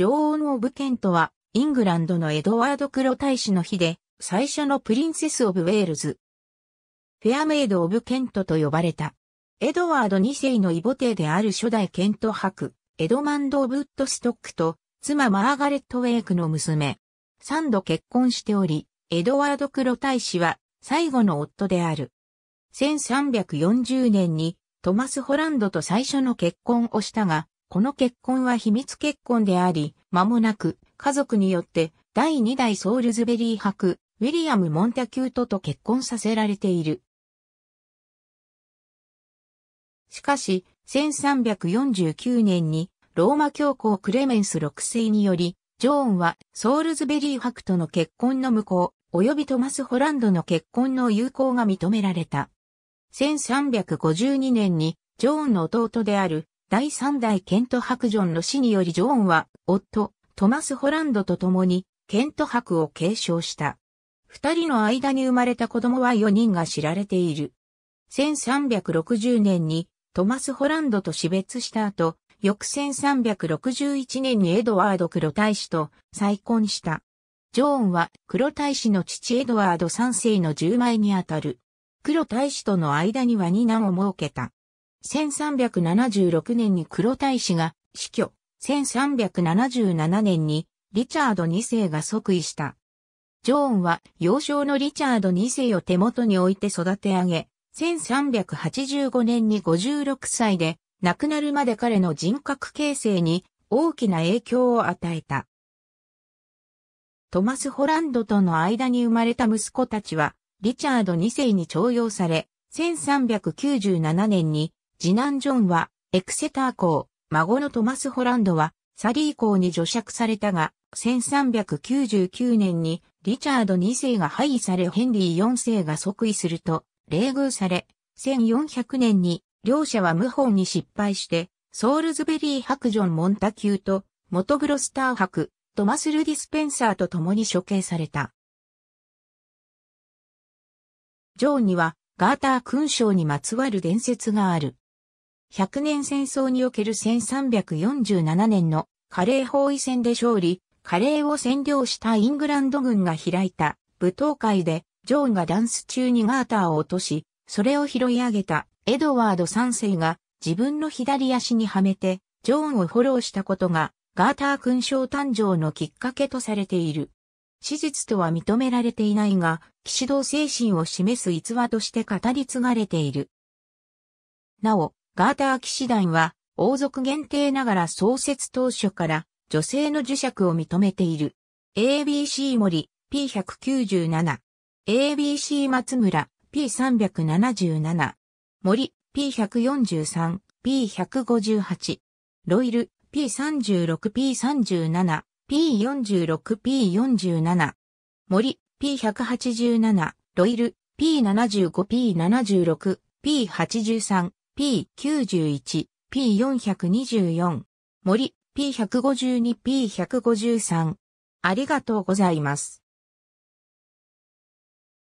女王のオブケントは、イングランドのエドワード・クロ大使の日で、最初のプリンセス・オブ・ウェールズ。フェアメイド・オブ・ケントと呼ばれた。エドワード2世の異母帝である初代ケント伯、エドマンド・オブ・ウッドストックと、妻マーガレット・ウェイクの娘。3度結婚しており、エドワード・クロ大使は、最後の夫である。1340年に、トマス・ホランドと最初の結婚をしたが、この結婚は秘密結婚であり、間もなく家族によって第2代ソールズベリー博、ウィリアム・モンタキュートと結婚させられている。しかし、1349年にローマ教皇クレメンス6世により、ジョーンはソールズベリー博との結婚の無効、及びトマス・ホランドの結婚の有効が認められた。1352年にジョーンの弟である第三代ケントクジョンの死によりジョーンは、夫、トマス・ホランドと共に、ケントクを継承した。二人の間に生まれた子供は四人が知られている。1360年にトマス・ホランドと死別した後、翌1361年にエドワード黒大使と再婚した。ジョーンは黒大使の父エドワード3世の10枚にあたる。黒大使との間には2男を設けた。1376年に黒大使が死去、1377年にリチャード2世が即位した。ジョーンは幼少のリチャード2世を手元に置いて育て上げ、1385年に56歳で亡くなるまで彼の人格形成に大きな影響を与えた。トマス・ホランドとの間に生まれた息子たちは、リチャード2世に徴用され、1397年に次男ジョンは、エクセター校、孫のトマス・ホランドは、サリー校に除釈されたが、1399年にリチャード2世が廃位されヘンリー4世が即位すると、冷遇され、1400年に両者は無本に失敗して、ソールズベリー白ジョン・モンタキューと、モトグロスター伯、トマス・ル・ディスペンサーと共に処刑された。ジョンには、ガーター勲章にまつわる伝説がある。100年戦争における1347年のカレー包囲戦で勝利、カレーを占領したイングランド軍が開いた舞踏会で、ジョーンがダンス中にガーターを落とし、それを拾い上げたエドワード3世が自分の左足にはめて、ジョーンをフォローしたことが、ガーター勲章誕生のきっかけとされている。史実とは認められていないが、騎士道精神を示す逸話として語り継がれている。なお、ガーター騎士団は、王族限定ながら創設当初から女性の受爵を認めている。ABC 森 P197。ABC 松村 P377。森 P143、P158。ロイル P36、P37、P46、P47。森 P187。ロイル P75、P76、P83。P91、P424、森、P152、P153。ありがとうございます。